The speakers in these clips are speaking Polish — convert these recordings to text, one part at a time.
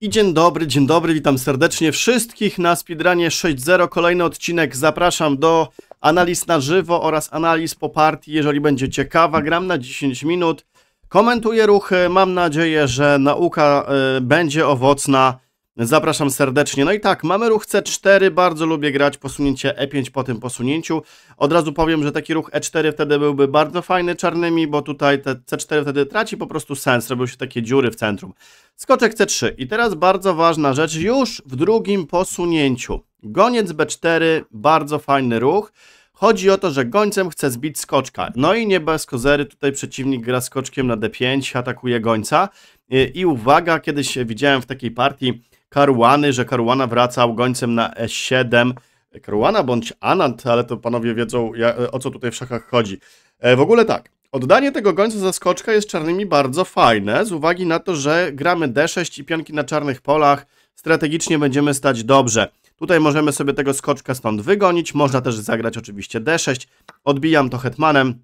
I dzień dobry, dzień dobry, witam serdecznie wszystkich na Speedrunie 6.0. Kolejny odcinek, zapraszam do analiz na żywo oraz analiz po partii, jeżeli będzie ciekawa. Gram na 10 minut, komentuję ruchy, mam nadzieję, że nauka y, będzie owocna. Zapraszam serdecznie. No i tak, mamy ruch C4, bardzo lubię grać posunięcie E5 po tym posunięciu. Od razu powiem, że taki ruch E4 wtedy byłby bardzo fajny czarnymi, bo tutaj te C4 wtedy traci po prostu sens, robią się takie dziury w centrum. Skoczek C3 i teraz bardzo ważna rzecz, już w drugim posunięciu. Goniec B4, bardzo fajny ruch. Chodzi o to, że gońcem chce zbić skoczka. No i nie bez kozery tutaj przeciwnik gra skoczkiem na D5, atakuje gońca. I uwaga, kiedyś widziałem w takiej partii, Karłany, że Karłana wraca gońcem na E7. Karłana bądź Anant, ale to panowie wiedzą e, o co tutaj w szachach chodzi. E, w ogóle tak, Oddanie tego gońca za skoczka jest czarnymi bardzo fajne, z uwagi na to, że gramy D6 i pionki na czarnych polach, strategicznie będziemy stać dobrze. Tutaj możemy sobie tego skoczka stąd wygonić, można też zagrać oczywiście D6, odbijam to hetmanem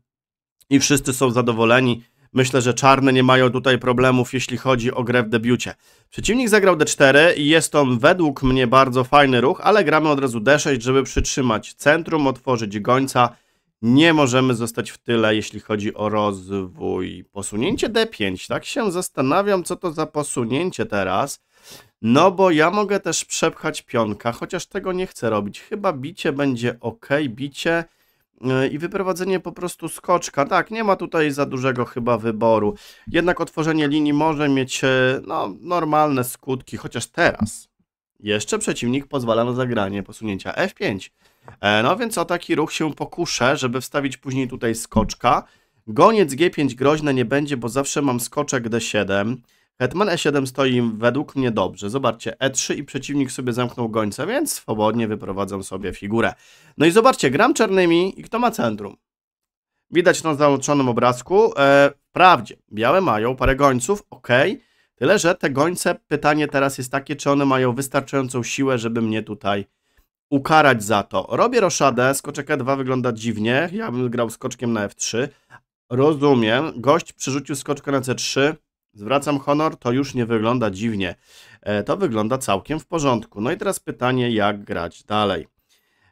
i wszyscy są zadowoleni, Myślę, że czarne nie mają tutaj problemów, jeśli chodzi o grę w debiucie. Przeciwnik zagrał D4 i jest to, według mnie bardzo fajny ruch, ale gramy od razu D6, żeby przytrzymać centrum, otworzyć gońca. Nie możemy zostać w tyle, jeśli chodzi o rozwój. Posunięcie D5, tak się zastanawiam, co to za posunięcie teraz. No bo ja mogę też przepchać pionka, chociaż tego nie chcę robić. Chyba bicie będzie ok, bicie... E, i wyprowadzenie po prostu skoczka. Tak, nie ma tutaj za dużego chyba wyboru. Jednak otworzenie linii może mieć e, no, normalne skutki, chociaż teraz jeszcze przeciwnik pozwala na zagranie posunięcia F5. E, no więc o taki ruch się pokuszę, żeby wstawić później tutaj skoczka. Goniec G5 groźne nie będzie, bo zawsze mam skoczek D7. Hetman E7 stoi według mnie dobrze. Zobaczcie, E3 i przeciwnik sobie zamknął gońca, więc swobodnie wyprowadzą sobie figurę. No i zobaczcie, gram czarnymi i kto ma centrum? Widać na załączonym obrazku. E, białe mają parę gońców, ok. Tyle, że te gońce, pytanie teraz jest takie, czy one mają wystarczającą siłę, żeby mnie tutaj ukarać za to. Robię roszadę, skoczek E2 wygląda dziwnie, ja bym grał skoczkiem na F3. Rozumiem, gość przerzucił skoczkę na C3, Zwracam honor, to już nie wygląda dziwnie. E, to wygląda całkiem w porządku. No i teraz pytanie, jak grać dalej.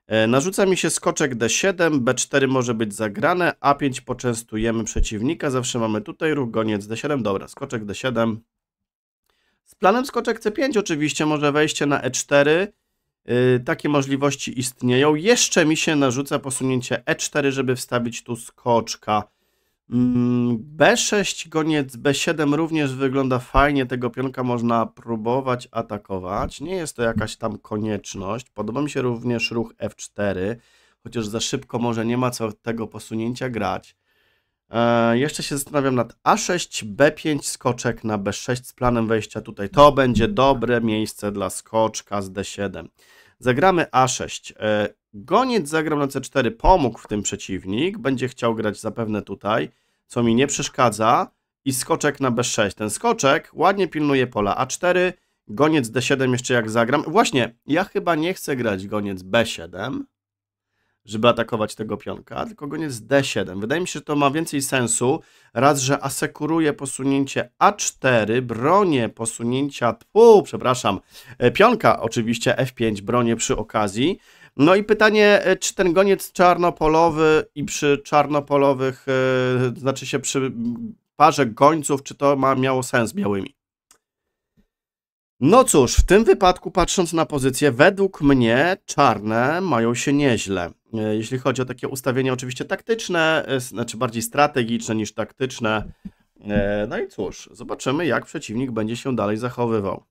E, narzuca mi się skoczek D7, B4 może być zagrane, A5 poczęstujemy przeciwnika, zawsze mamy tutaj ruch, goniec D7, dobra, skoczek D7. Z planem skoczek C5 oczywiście może wejście na E4, e, takie możliwości istnieją. Jeszcze mi się narzuca posunięcie E4, żeby wstawić tu skoczka. B6 goniec B7 również wygląda fajnie, tego pionka można próbować atakować. Nie jest to jakaś tam konieczność. Podoba mi się również ruch F4, chociaż za szybko może nie ma co tego posunięcia grać. Eee, jeszcze się zastanawiam nad A6, B5, skoczek na B6 z planem wejścia tutaj. To będzie dobre miejsce dla skoczka z D7. Zagramy A6. Goniec zagrał na C4, pomógł w tym przeciwnik, będzie chciał grać zapewne tutaj, co mi nie przeszkadza. I skoczek na B6. Ten skoczek ładnie pilnuje pola A4, goniec D7 jeszcze jak zagram. Właśnie, ja chyba nie chcę grać goniec B7, żeby atakować tego pionka, tylko goniec D7. Wydaje mi się, że to ma więcej sensu. Raz, że asekuruje posunięcie A4, bronię posunięcia, pu, przepraszam, e, pionka oczywiście F5, bronię przy okazji. No i pytanie, e, czy ten goniec czarnopolowy i przy czarnopolowych, yy, znaczy się przy parze gońców, czy to ma, miało sens białymi? No cóż, w tym wypadku patrząc na pozycję, według mnie czarne mają się nieźle. E, jeśli chodzi o takie ustawienia oczywiście taktyczne, znaczy bardziej strategiczne niż taktyczne. No i cóż, zobaczymy jak przeciwnik będzie się dalej zachowywał.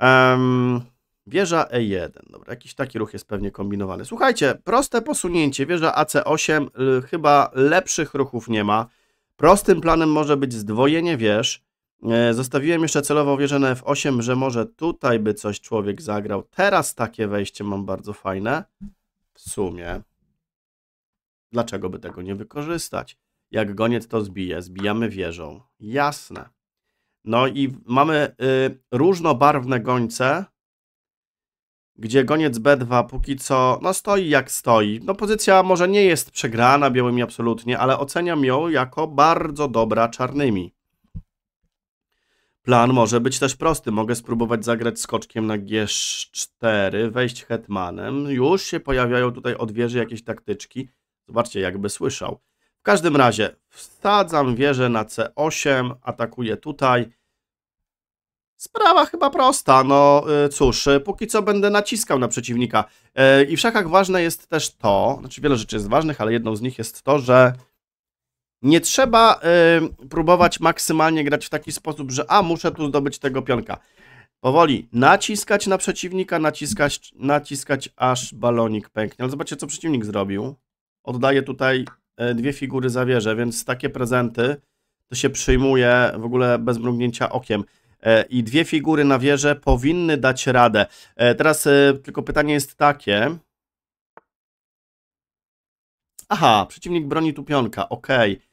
Um, Wieża E1. Dobra, jakiś taki ruch jest pewnie kombinowany. Słuchajcie, proste posunięcie. Wieża AC8 chyba lepszych ruchów nie ma. Prostym planem może być zdwojenie wież. E, zostawiłem jeszcze celowo wieżę na F8, że może tutaj by coś człowiek zagrał. Teraz takie wejście mam bardzo fajne. W sumie. Dlaczego by tego nie wykorzystać? Jak goniec to zbije, zbijamy wieżą. Jasne. No i mamy y, różnobarwne gońce, gdzie goniec B2 póki co no stoi jak stoi. No pozycja może nie jest przegrana białymi absolutnie, ale oceniam ją jako bardzo dobra czarnymi. Plan może być też prosty. Mogę spróbować zagrać skoczkiem na G4, wejść hetmanem. Już się pojawiają tutaj od wieży jakieś taktyczki. Zobaczcie, jakby słyszał. W każdym razie wsadzam wieżę na C8, atakuję tutaj. Sprawa chyba prosta, no y, cóż, y, póki co będę naciskał na przeciwnika. Y, I w szachach ważne jest też to, znaczy wiele rzeczy jest ważnych, ale jedną z nich jest to, że nie trzeba próbować maksymalnie grać w taki sposób, że a, muszę tu zdobyć tego pionka. Powoli naciskać na przeciwnika, naciskać, naciskać aż balonik pęknie. Ale zobaczcie, co przeciwnik zrobił. Oddaję tutaj dwie figury zawierze, więc takie prezenty to się przyjmuje w ogóle bez mrugnięcia okiem. E, i dwie figury na wieżę powinny dać radę. E, teraz e, tylko pytanie jest takie. Aha, przeciwnik broni tu pionka, okej. Okay.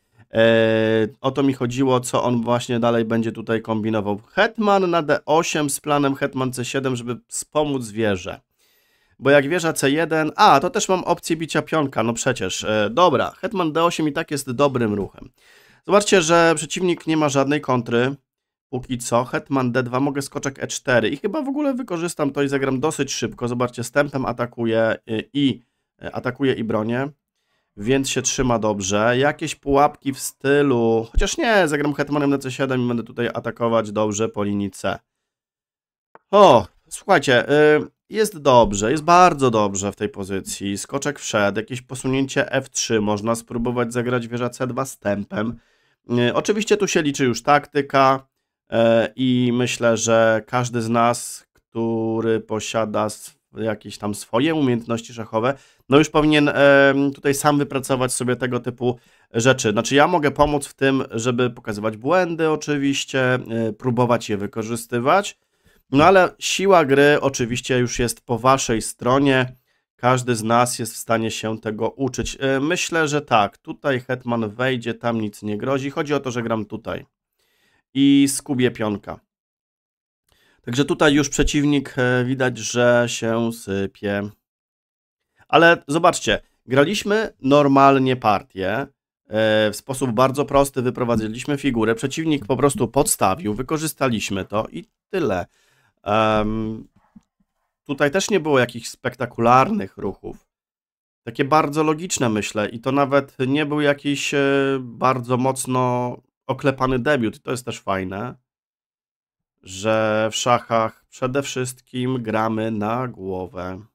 O to mi chodziło, co on właśnie dalej będzie tutaj kombinował. Hetman na D8 z planem Hetman C7, żeby wspomóc wieżę. Bo jak wieża C1... A, to też mam opcję bicia pionka, no przecież. Dobra, Hetman D8 i tak jest dobrym ruchem. Zobaczcie, że przeciwnik nie ma żadnej kontry. Póki co, hetman d2, mogę skoczek e4 i chyba w ogóle wykorzystam to i zagram dosyć szybko. Zobaczcie, stępem atakuje y, i y, atakuje i bronię, więc się trzyma dobrze. Jakieś pułapki w stylu, chociaż nie, zagram hetmanem na c7 i będę tutaj atakować dobrze po linii c. O, słuchajcie, y, jest dobrze, jest bardzo dobrze w tej pozycji. Skoczek wszedł, jakieś posunięcie f3, można spróbować zagrać wieża c2 stępem. Oczywiście tu się liczy już taktyka, E, I myślę, że każdy z nas, który posiada jakieś tam swoje umiejętności szachowe, no już powinien tutaj sam wypracować sobie tego typu rzeczy. Znaczy, ja mogę pomóc w tym, żeby pokazywać błędy, oczywiście, e, próbować je wykorzystywać. No ale siła gry oczywiście już jest po waszej stronie. Każdy z nas jest w stanie się tego uczyć. E, myślę, że tak. Tutaj Hetman wejdzie, tam nic nie grozi. Chodzi o to, że gram tutaj i skubie pionka. Także tutaj już przeciwnik e, widać, że się sypie. Ale zobaczcie, graliśmy normalnie partię. E, w sposób bardzo prosty wyprowadziliśmy figurę. Przeciwnik po prostu podstawił, wykorzystaliśmy to i tyle. Um, tutaj też nie było jakichś spektakularnych ruchów. Takie bardzo logiczne myślę i to nawet nie był jakiś e, bardzo mocno oklepany debiut. To jest też fajne, że w szachach przede wszystkim gramy na głowę.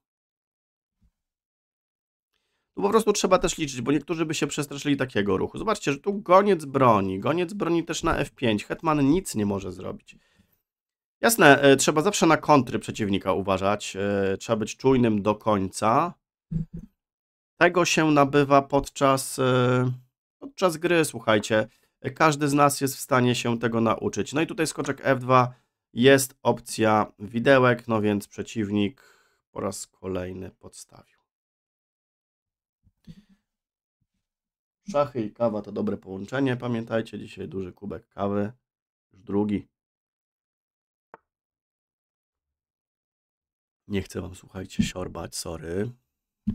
Tu no, po prostu trzeba też liczyć, bo niektórzy by się przestraszyli takiego ruchu. Zobaczcie, że tu goniec broni. Goniec broni też na F5. Hetman nic nie może zrobić. Jasne, e, trzeba zawsze na kontry przeciwnika uważać. E, trzeba być czujnym do końca. Tego się nabywa podczas, e, podczas gry, słuchajcie. Każdy z nas jest w stanie się tego nauczyć. No i tutaj skoczek F2 jest opcja widełek, no więc przeciwnik po raz kolejny podstawił. Szachy i kawa to dobre połączenie. Pamiętajcie, dzisiaj duży kubek kawy, już drugi. Nie chcę wam, słuchajcie, siorbać, sorry.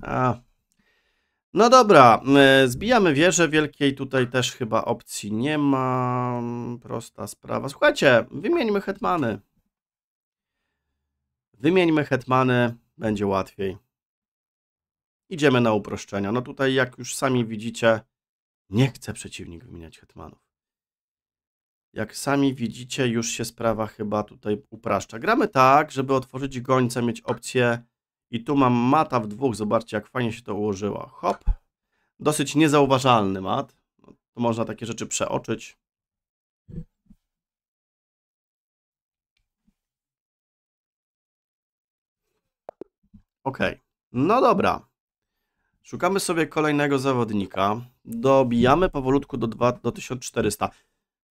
A, no dobra, e, zbijamy wieżę wielkiej, tutaj też chyba opcji nie ma, prosta sprawa. Słuchajcie, wymieńmy hetmany. Wymieńmy hetmany, będzie łatwiej. Idziemy na uproszczenia. No tutaj, jak już sami widzicie, nie chce przeciwnik wymieniać hetmanów. Jak sami widzicie, już się sprawa chyba tutaj upraszcza. Gramy tak, żeby otworzyć gońca, mieć opcję i tu mam mata w dwóch, zobaczcie jak fajnie się to ułożyło. Hop. Dosyć niezauważalny mat. No, tu można takie rzeczy przeoczyć. Ok, no dobra. Szukamy sobie kolejnego zawodnika. Dobijamy powolutku do, 2, do 1400.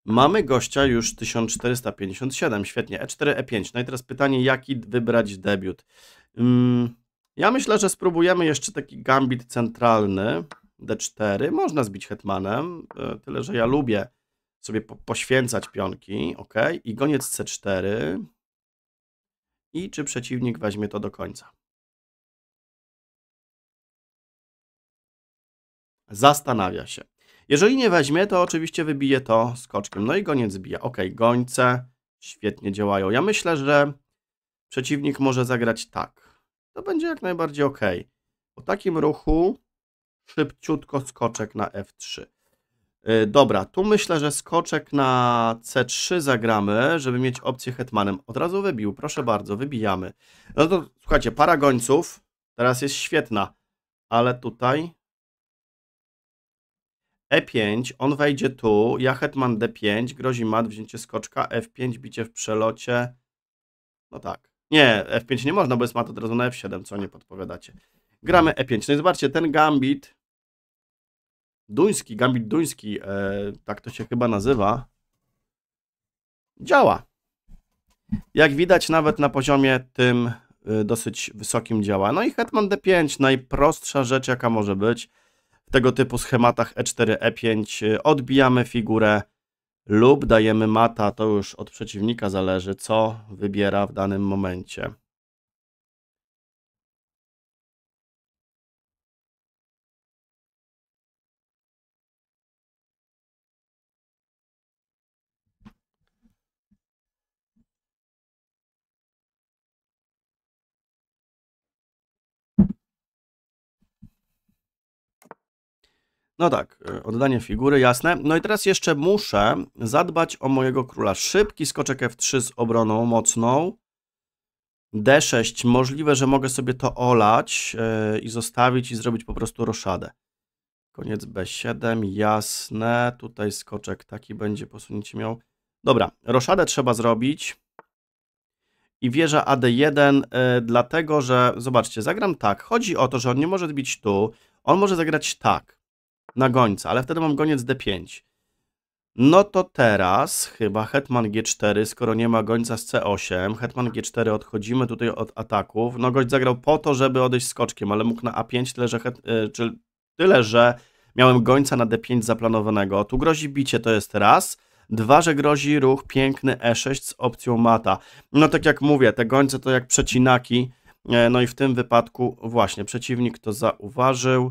Mamy gościa już 1457, świetnie, E4, E5. No i teraz pytanie, jaki wybrać debiut? Mm, ja myślę, że spróbujemy jeszcze taki gambit centralny d4. Można zbić hetmanem, e, tyle że ja lubię sobie po poświęcać pionki, ok, i goniec c4. I czy przeciwnik weźmie to do końca. Zastanawia się. Jeżeli nie weźmie, to oczywiście wybije to skoczkiem. No i goniec zbija, Ok, gońce świetnie działają. Ja myślę, że przeciwnik może zagrać tak to będzie jak najbardziej ok. Po takim ruchu szybciutko skoczek na F3. Y, dobra, tu myślę, że skoczek na C3 zagramy, żeby mieć opcję hetmanem. Od razu wybił, proszę bardzo, wybijamy. No to słuchajcie, para gońców teraz jest świetna, ale tutaj E5, on wejdzie tu, ja hetman D5, grozi mat, wzięcie skoczka, F5, bicie w przelocie. No tak. Nie, F5 nie można, bo jest mata teraz na F7, co nie podpowiadacie. Gramy E5. No i zobaczcie, ten gambit duński, gambit duński, e, tak to się chyba nazywa, działa. Jak widać, nawet na poziomie tym e, dosyć wysokim działa. No i hetman D5, najprostsza rzecz, jaka może być. W tego typu schematach E4, E5 e, odbijamy figurę, lub dajemy mata, to już od przeciwnika zależy, co wybiera w danym momencie. No tak, e, oddanie figury, jasne. No i teraz jeszcze muszę zadbać o mojego króla. Szybki skoczek F3 z obroną mocną. D6, możliwe, że mogę sobie to olać yy, i zostawić i zrobić po prostu roszadę. Koniec B7, jasne. Tutaj skoczek taki będzie posunięcie miał. Dobra, roszadę trzeba zrobić. I wieża AD1, yy, e, dlatego że, zobaczcie, zagram tak. Chodzi o to, że on nie może bić tu, on może zagrać tak na gońca, ale wtedy mam goniec d5. No to teraz chyba hetman g4, skoro nie ma gońca z c8, hetman g4 odchodzimy tutaj od ataków. No gość zagrał po to, żeby odejść skoczkiem, ale mógł na a5, tyle że, het, e, czy, tyle, że miałem gońca na d5 zaplanowanego. Tu grozi bicie, to jest raz. Dwa, że grozi ruch piękny e6 z opcją mata. No tak jak mówię, te gońce to jak przecinaki, e, no i w tym wypadku właśnie przeciwnik to zauważył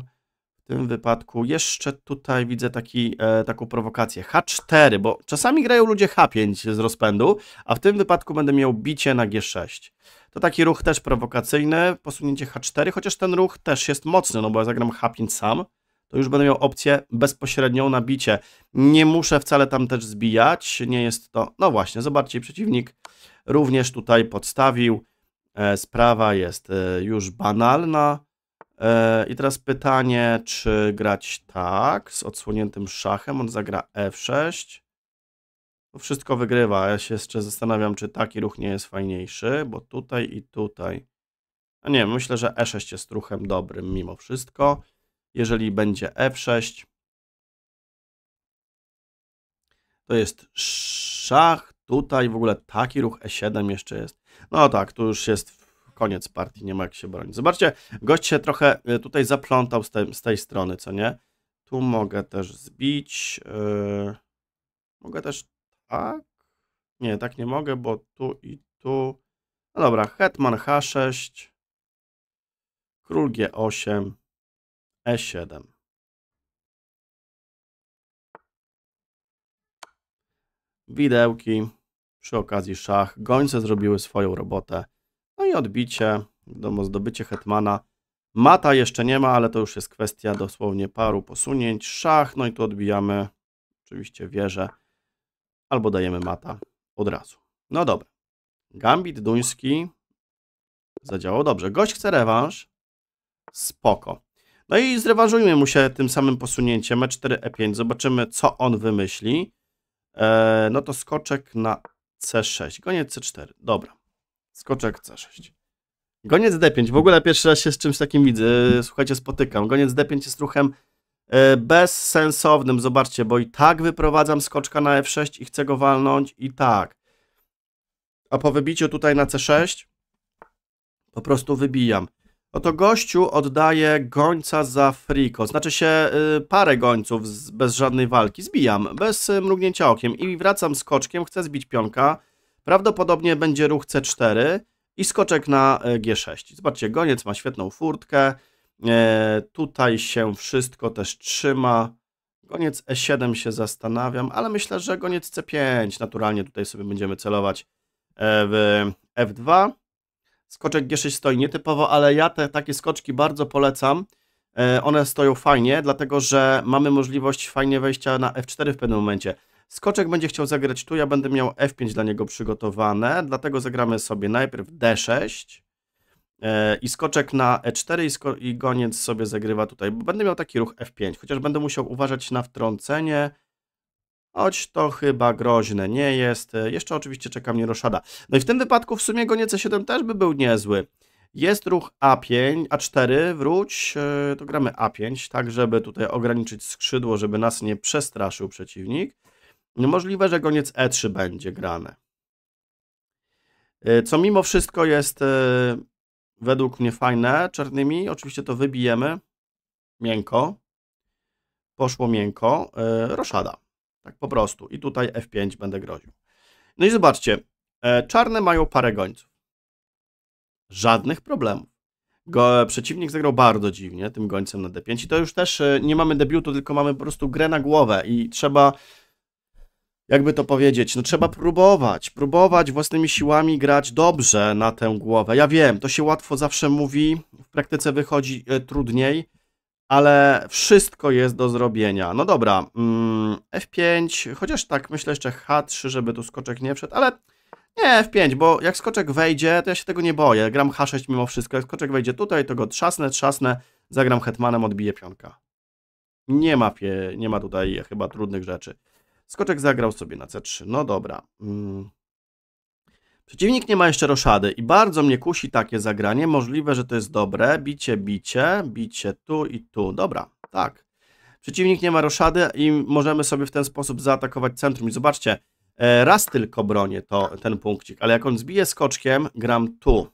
w tym wypadku jeszcze tutaj widzę taki, e, taką prowokację. H4, bo czasami grają ludzie H5 z rozpędu, a w tym wypadku będę miał bicie na G6. To taki ruch też prowokacyjny, posunięcie H4, chociaż ten ruch też jest mocny, no bo ja zagram H5 sam, to już będę miał opcję bezpośrednią na bicie. Nie muszę wcale tam też zbijać, nie jest to... No właśnie, zobaczcie, przeciwnik również tutaj podstawił. E, sprawa jest e, już banalna. E, I teraz pytanie, czy grać tak, z odsłoniętym szachem, on zagra f6. To wszystko wygrywa, ja się jeszcze zastanawiam, czy taki ruch nie jest fajniejszy, bo tutaj i tutaj. No nie, myślę, że e6 jest ruchem dobrym mimo wszystko. Jeżeli będzie f6, to jest szach, tutaj w ogóle taki ruch e7 jeszcze jest. No tak, tu już jest koniec partii, nie ma jak się bronić. Zobaczcie, gość się trochę y, tutaj zaplątał z, z tej strony, co nie? Tu mogę też zbić. Yy... Mogę też tak? Nie, tak nie mogę, bo tu i tu. No dobra, hetman H6. Król G8. E7. Widełki. Przy okazji szach. Gońce zrobiły swoją robotę i odbicie, wiadomo, zdobycie hetmana. Mata jeszcze nie ma, ale to już jest kwestia dosłownie paru posunięć. Szach, no i tu odbijamy oczywiście wieżę albo dajemy mata od razu. No dobra. Gambit duński zadziałał dobrze. Gość chce rewanż. Spoko. No i zrewanżujmy mu się tym samym posunięciem e4, e5. Zobaczymy, co on wymyśli. Eee, no to skoczek na c6. Goniec c4. Dobra. Skoczek C6. Goniec D5. W ogóle pierwszy raz się z czymś takim widzę. Słuchajcie, spotykam. Goniec D5 jest ruchem e, bezsensownym, zobaczcie, bo i tak wyprowadzam skoczka na F6 i chcę go walnąć i tak. A po wybiciu tutaj na C6 po prostu wybijam. Oto gościu oddaje gońca za friko, znaczy się y, parę gońców z, bez żadnej walki, zbijam, bez y, mrugnięcia okiem i wracam skoczkiem, chcę zbić pionka, Prawdopodobnie będzie ruch C4 i skoczek na e, G6. Zobaczcie, goniec ma świetną furtkę. E, tutaj się wszystko też trzyma. Goniec E7 się zastanawiam, ale myślę, że goniec C5. Naturalnie tutaj sobie będziemy celować e, w F2. Skoczek G6 stoi nietypowo, ale ja te takie skoczki bardzo polecam. E, one stoją fajnie, dlatego że mamy możliwość fajnie wejścia na F4 w pewnym momencie. Skoczek będzie chciał zagrać tu, ja będę miał F5 dla niego przygotowane, dlatego zagramy sobie najpierw D6 e, i skoczek na E4 i, i goniec sobie zagrywa tutaj, bo będę miał taki ruch F5, chociaż będę musiał uważać na wtrącenie, choć to chyba groźne nie jest. E, jeszcze oczywiście czeka mnie roszada. No i w tym wypadku w sumie goniec E7 też by był niezły. Jest ruch A5, A4, wróć, e, to gramy A5, tak żeby tutaj ograniczyć skrzydło, żeby nas nie przestraszył przeciwnik. Możliwe, że koniec E3 będzie grane. E, co mimo wszystko jest e, według mnie fajne czarnymi. Oczywiście to wybijemy miękko. Poszło miękko. E, roszada. Tak po prostu. I tutaj F5 będę groził. No i zobaczcie. Czarne mają parę gońców. Żadnych problemów. Go, przeciwnik zagrał bardzo dziwnie tym gońcem na D5 i to już też nie mamy debiutu, tylko mamy po prostu grę na głowę i trzeba jakby to powiedzieć, no trzeba próbować, próbować własnymi siłami grać dobrze na tę głowę. Ja wiem, to się łatwo zawsze mówi, w praktyce wychodzi e, trudniej, ale wszystko jest do zrobienia. No dobra, mm, F5, chociaż tak myślę jeszcze H3, żeby tu skoczek nie wszedł, ale nie F5, bo jak skoczek wejdzie, to ja się tego nie boję. Gram H6 mimo wszystko. Jak skoczek wejdzie tutaj, to go trzasnę, trzasnę, zagram hetmanem, odbiję pionka. Nie ma, nie ma tutaj chyba trudnych rzeczy. Skoczek zagrał sobie na C3. No dobra. Hmm. Przeciwnik nie ma jeszcze roszady i bardzo mnie kusi takie zagranie. Możliwe, że to jest dobre. Bicie, bicie, bicie tu i tu. Dobra, tak. Przeciwnik nie ma roszady i możemy sobie w ten sposób zaatakować centrum. I zobaczcie, e, raz tylko bronię to, ten punkcik, ale jak on zbije skoczkiem, gram tu.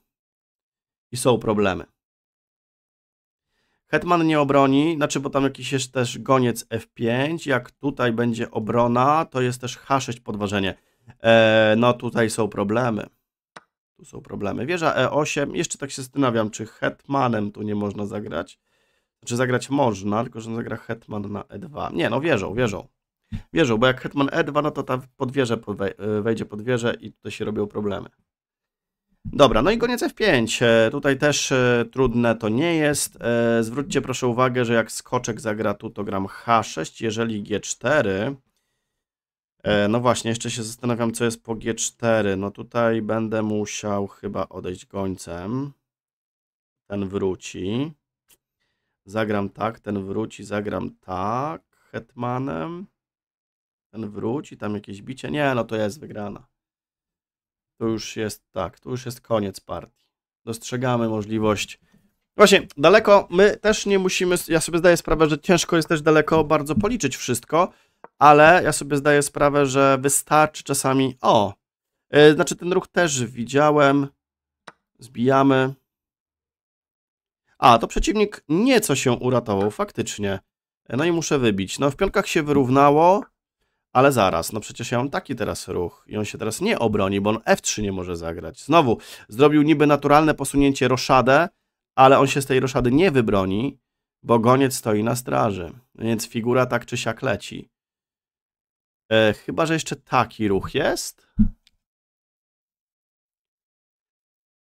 I są problemy. Hetman nie obroni, znaczy, bo tam jakiś jest też goniec F5. Jak tutaj będzie obrona, to jest też H6 podważenie. E, no tutaj są problemy. Tu są problemy. Wieża E8. Jeszcze tak się zastanawiam, czy hetmanem tu nie można zagrać. Znaczy zagrać można, tylko że zagra hetman na E2. Nie, no wierzą, wierzą, wierzą, bo jak hetman E2, no to ta pod wieżę e, wejdzie pod wieżę i tutaj się robią problemy. Dobra, no i koniec F5. E, tutaj też e, trudne to nie jest. E, zwróćcie proszę uwagę, że jak skoczek zagra tu, to gram H6, jeżeli G4. No właśnie, jeszcze się zastanawiam, co jest po G4. No tutaj będę musiał chyba odejść gońcem. Ten wróci. Zagram tak, ten wróci, zagram tak, hetmanem. Ten wróci, tam jakieś bicie. Nie, no to jest wygrana to już jest tak, to już jest koniec partii. Dostrzegamy możliwość. Właśnie, daleko my też nie musimy. Ja sobie zdaję sprawę, że ciężko jest też daleko bardzo policzyć wszystko, ale ja sobie zdaję sprawę, że wystarczy czasami. O! Yy, znaczy, ten ruch też widziałem. Zbijamy. A, to przeciwnik nieco się uratował, faktycznie. E, no i muszę wybić. No, w pionkach się wyrównało. Ale zaraz, no przecież ja mam taki teraz ruch i on się teraz nie obroni, bo on F3 nie może zagrać. Znowu, zrobił niby naturalne posunięcie roszadę, ale on się z tej roszady nie wybroni, bo goniec stoi na straży. No więc figura tak czy siak leci. E, chyba, że jeszcze taki ruch jest.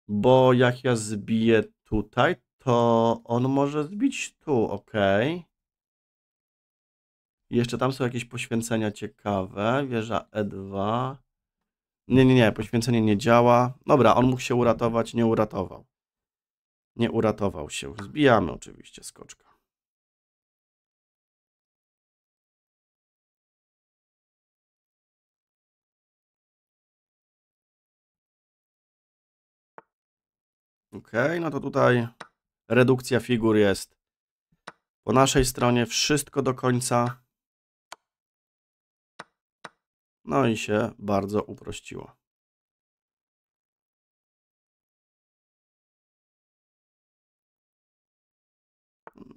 Bo jak ja zbiję tutaj, to on może zbić tu, ok. I jeszcze tam są jakieś poświęcenia ciekawe. Wieża E2. Nie, nie, nie, poświęcenie nie działa. Dobra, on mógł się uratować, nie uratował. Nie uratował się. Zbijamy oczywiście skoczka. OK, no to tutaj redukcja figur jest po naszej stronie. Wszystko do końca. No i się bardzo uprościło.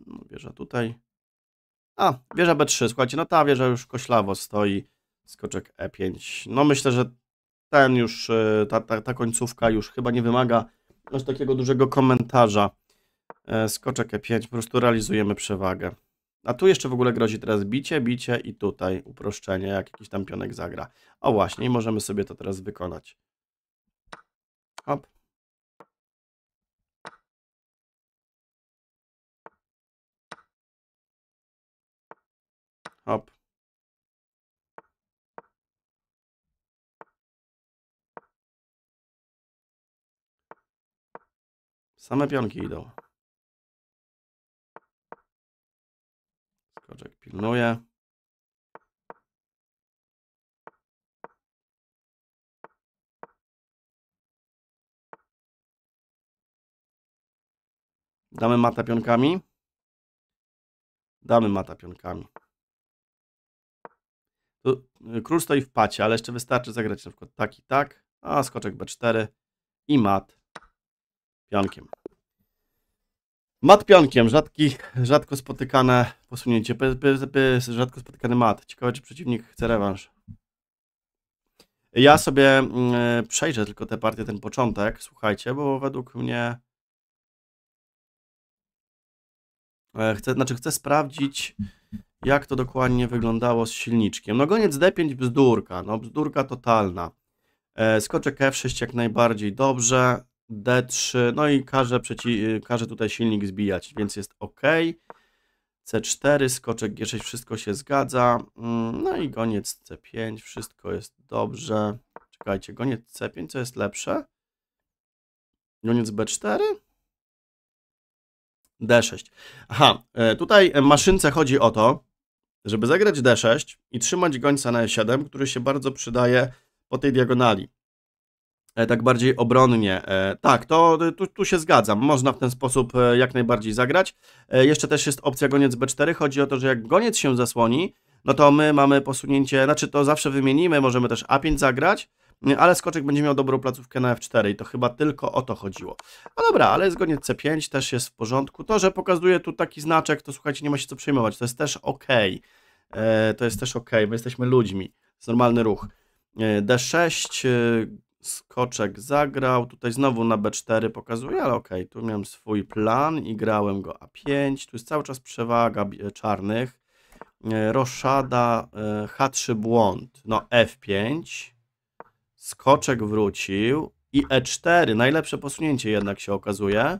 Mm, wieża tutaj. A, wieża B3. Słuchajcie, no ta wieża już koślawo stoi. Skoczek E5. No myślę, że ten już, y, ta, ta, ta końcówka już chyba nie wymaga aż takiego dużego komentarza. E, skoczek E5, po prostu realizujemy przewagę. A tu jeszcze w ogóle grozi teraz bicie, bicie i tutaj uproszczenie, jak jakiś tam pionek zagra. O właśnie, i możemy sobie to teraz wykonać. Hop. Hop. Same pionki idą. Koczek pilnuje. Damy mata pionkami. Damy mata pionkami. Y, król stoi w pacie, ale jeszcze wystarczy zagrać na przykład tak i tak, a skoczek b4 i mat pionkiem. Mat pionkiem, rzadki, rzadko spotykane posunięcie, rzadko spotykany mat. Ciekawe, czy przeciwnik chce rewanż. Ja sobie y, przejrzę tylko tę partię, ten początek, słuchajcie, bo według mnie e, chcę, znaczy chcę sprawdzić, jak to dokładnie wyglądało z silniczkiem. No goniec D5 bzdurka, no bzdurka totalna. Y, skoczek F6 jak najbardziej dobrze, D3, no i każe, przeci- każe tutaj silnik zbijać, więc jest OK. C4, skoczek G6, wszystko się zgadza. Mm, no i goniec C5, wszystko jest dobrze. Czekajcie, goniec C5, co jest lepsze? Goniec B4? D6. Aha, e, tutaj e, maszynce chodzi o to, żeby zagrać D6 i trzymać gońca na E7, który się bardzo przydaje po tej diagonali. E, tak bardziej obronnie. E, tak, to tu, tu, się zgadzam. Można w ten sposób e, jak najbardziej zagrać. Jeszcze też jest opcja goniec B4. Chodzi o to, że jak goniec się zasłoni, no to my mamy posunięcie, znaczy to zawsze wymienimy, możemy też A5 zagrać, ale skoczek będzie miał dobrą placówkę na F4 i to chyba tylko o to chodziło. No dobra, ale goniec C5 też jest w porządku. To, że pokazuje tu taki znaczek, to słuchajcie, nie ma się co przejmować, to jest też ok. To jest też ok, my jesteśmy ludźmi, to jest normalny ruch. D6, skoczek zagrał. Tutaj znowu na B4 pokazuje, ale ok, tu miałem swój plan i grałem go A5. Tu jest cały czas przewaga e, czarnych. E, Roszada e, H3 błąd, no F5. Skoczek wrócił i E4. Najlepsze posunięcie jednak się okazuje.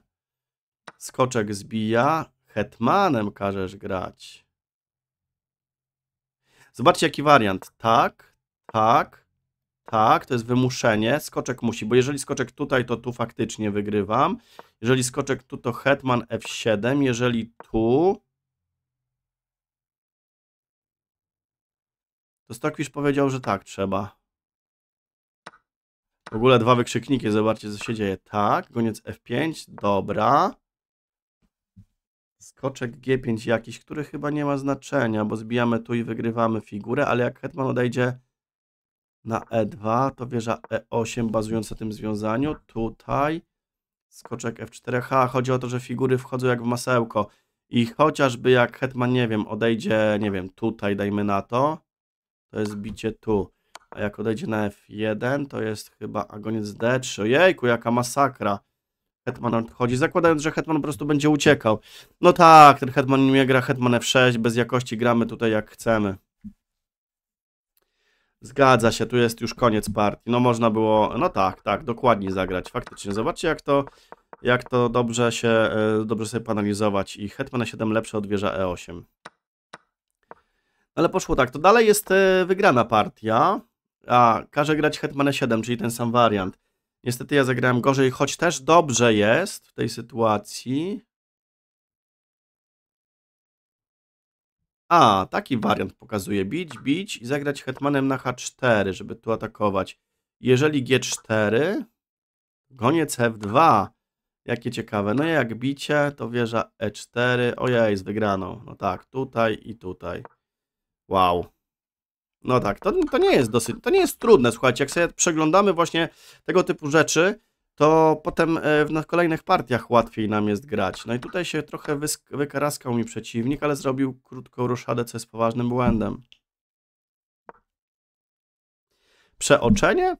Skoczek zbija. Hetmanem każesz grać. Zobaczcie jaki wariant. Tak, tak, tak, to jest wymuszenie. Skoczek musi, bo jeżeli skoczek tutaj, to tu faktycznie wygrywam. Jeżeli skoczek tu, to hetman f7. Jeżeli tu... To Stockfish powiedział, że tak trzeba. W ogóle dwa wykrzykniki, zobaczcie co się dzieje. Tak, goniec f5, dobra. Skoczek g5 jakiś, który chyba nie ma znaczenia, bo zbijamy tu i wygrywamy figurę, ale jak hetman odejdzie na E2, to wieża E8 bazując na tym związaniu. Tutaj skoczek F4. H, chodzi o to, że figury wchodzą jak w masełko. I chociażby jak hetman, nie wiem, odejdzie, nie wiem, tutaj dajmy na to, to jest bicie tu. A jak odejdzie na F1, to jest chyba agoniec D3. Ojejku, jaka masakra. Hetman odchodzi, zakładając, że Hetman po prostu będzie uciekał. No tak, ten Hetman nie gra Hetman F6, bez jakości gramy tutaj jak chcemy. Zgadza się, tu jest już koniec partii. No można było, no tak, tak, dokładnie zagrać. Faktycznie, zobaczcie jak to, jak to dobrze się, e, dobrze sobie panalizować. I Hetman E7 lepsze od wieża E8. Ale poszło tak, to dalej jest e, wygrana partia. A, każe grać Hetman E7, czyli ten sam wariant. Niestety ja zagrałem gorzej, choć też dobrze jest w tej sytuacji. A, taki wariant pokazuje. Bić, bić i zagrać hetmanem na H4, żeby tu atakować. Jeżeli G4, koniec F2. Jakie ciekawe. No i jak bicie, to wieża E4. Ojej, z wygraną. No tak, tutaj i tutaj. Wow. No tak, to, to nie jest dosyć, to nie jest trudne, słuchajcie, jak sobie przeglądamy właśnie tego typu rzeczy, to potem e, w kolejnych partiach łatwiej nam jest grać. No i tutaj się trochę wykaraskał mi przeciwnik, ale zrobił krótką ruszadę, co jest poważnym błędem. Przeoczenie?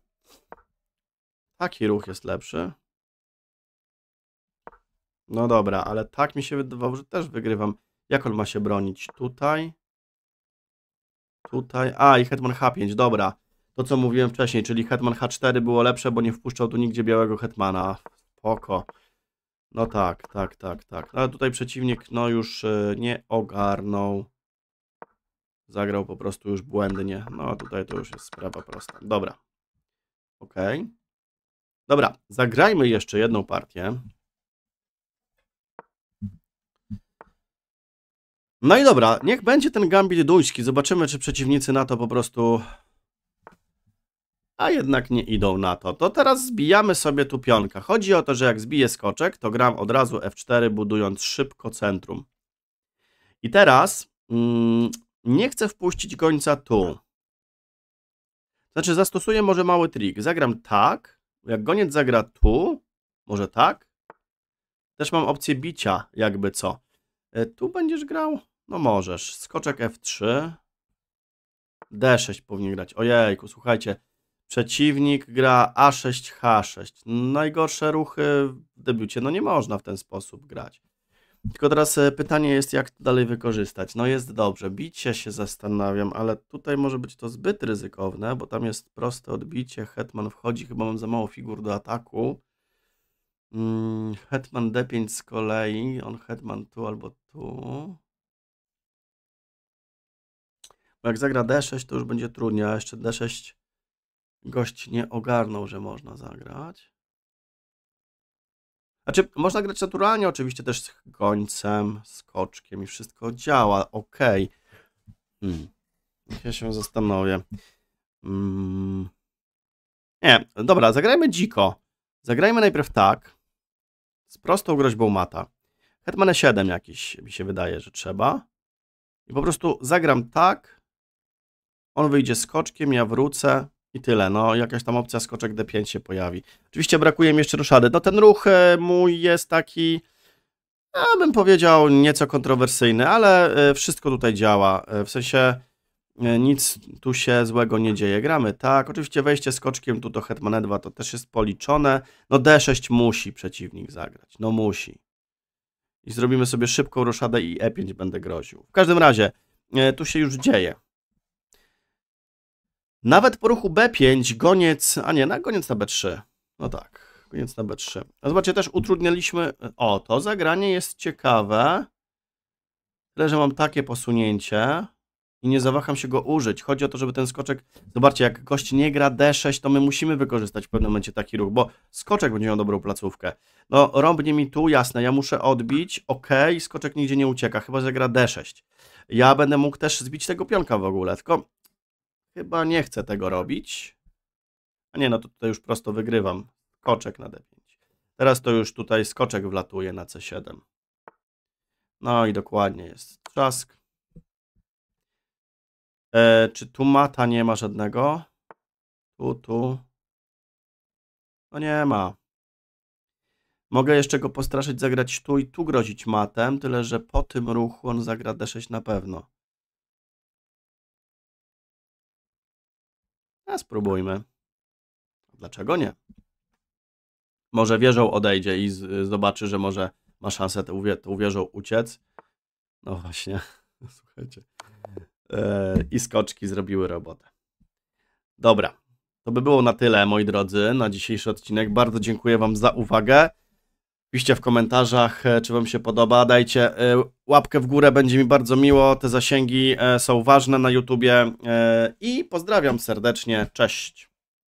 Taki ruch jest lepszy. No dobra, ale tak mi się wydawało, że też wygrywam. Jak on ma się bronić? Tutaj? Tutaj? A, i Hetman H5, dobra to, co mówiłem wcześniej, czyli Hetman H4 było lepsze, bo nie wpuszczał tu nigdzie białego Hetmana. Spoko. No tak, tak, tak, tak. No, ale tutaj przeciwnik no już e, nie ogarnął. Zagrał po prostu już błędnie. No tutaj to już jest sprawa prosta. Dobra. ok Dobra, zagrajmy jeszcze jedną partię. No i dobra, niech będzie ten gambit duński. Zobaczymy, czy przeciwnicy na to po prostu a jednak nie idą na to. To teraz zbijamy sobie tu pionka. Chodzi o to, że jak zbiję skoczek, to gram od razu f4, budując szybko centrum. I teraz mm, nie chcę wpuścić gońca tu. Znaczy zastosuję może mały trik. Zagram tak, jak goniec zagra tu, może tak. Też mam opcję bicia, jakby co. E, tu będziesz grał? No możesz. Skoczek f3. d6 powinien grać. Ojejku, słuchajcie. Przeciwnik gra A6-H6. Najgorsze ruchy w debiucie. No nie można w ten sposób grać. Tylko teraz e, pytanie jest, jak to dalej wykorzystać. No jest dobrze, bicie się zastanawiam, ale tutaj może być to zbyt ryzykowne, bo tam jest proste odbicie, hetman wchodzi, chyba mam za mało figur do ataku. Hmm, hetman D5 z kolei, on hetman tu albo tu. Bo jak zagra D6, to już będzie trudniej, a jeszcze D6 gość nie ogarnął, że można zagrać. Znaczy, można grać naturalnie, oczywiście też z końcem, skoczkiem i wszystko działa, ok. Hmm. Ja się zastanowię. Hmm. Nie, dobra, zagrajmy dziko. Zagrajmy najpierw tak, z prostą groźbą mata. Hetman 7 jakiś mi się wydaje, że trzeba. I po prostu zagram tak, on wyjdzie skoczkiem, ja wrócę, i tyle, no jakaś tam opcja skoczek D5 się pojawi. Oczywiście brakuje mi jeszcze ruszady. No ten ruch e, mój jest taki, ja bym powiedział, nieco kontrowersyjny, ale e, wszystko tutaj działa. E, w sensie nic tu się złego nie dzieje. Gramy tak, oczywiście wejście skoczkiem tu do Hetman 2 to też jest policzone. No D6 musi przeciwnik zagrać, no musi. I zrobimy sobie szybką ruszadę i E5 będę groził. W każdym razie, tu się już dzieje. Nawet po ruchu B5 goniec, a nie, na goniec na B3. No tak, goniec na B3. A zobaczcie, też utrudnialiśmy... O, to zagranie jest ciekawe. Tyle, że mam takie posunięcie i nie zawaham się go użyć. Chodzi o to, żeby ten skoczek... Zobaczcie, jak gość nie gra D6, to my musimy wykorzystać w pewnym momencie taki ruch, bo skoczek będzie miał dobrą placówkę. No, rąbnie mi tu, jasne, ja muszę odbić, ok, skoczek nigdzie nie ucieka, chyba, że gra D6. Ja będę mógł też zbić tego pionka w ogóle, tylko Chyba nie chcę tego robić. A nie, no to tutaj już prosto wygrywam. koczek na D5. Teraz to już tutaj skoczek wlatuje na C7. No i dokładnie jest trzask. E, czy tu mata nie ma żadnego? Tu, tu. No nie ma. Mogę jeszcze go postraszyć, zagrać tu i tu grozić matem, tyle że po tym ruchu on zagra D6 na pewno. A spróbujmy. Dlaczego nie? Może wieżą odejdzie i z, zobaczy, że może ma szansę tą, tą uciec. No właśnie, słuchajcie. E, I skoczki zrobiły robotę. Dobra, to by było na tyle, moi drodzy, na dzisiejszy odcinek. Bardzo dziękuję Wam za uwagę. Piszcie w komentarzach, e, czy Wam się podoba. Dajcie e, łapkę w górę, będzie mi bardzo miło. Te zasięgi e, są ważne na YouTubie. I pozdrawiam serdecznie. Cześć.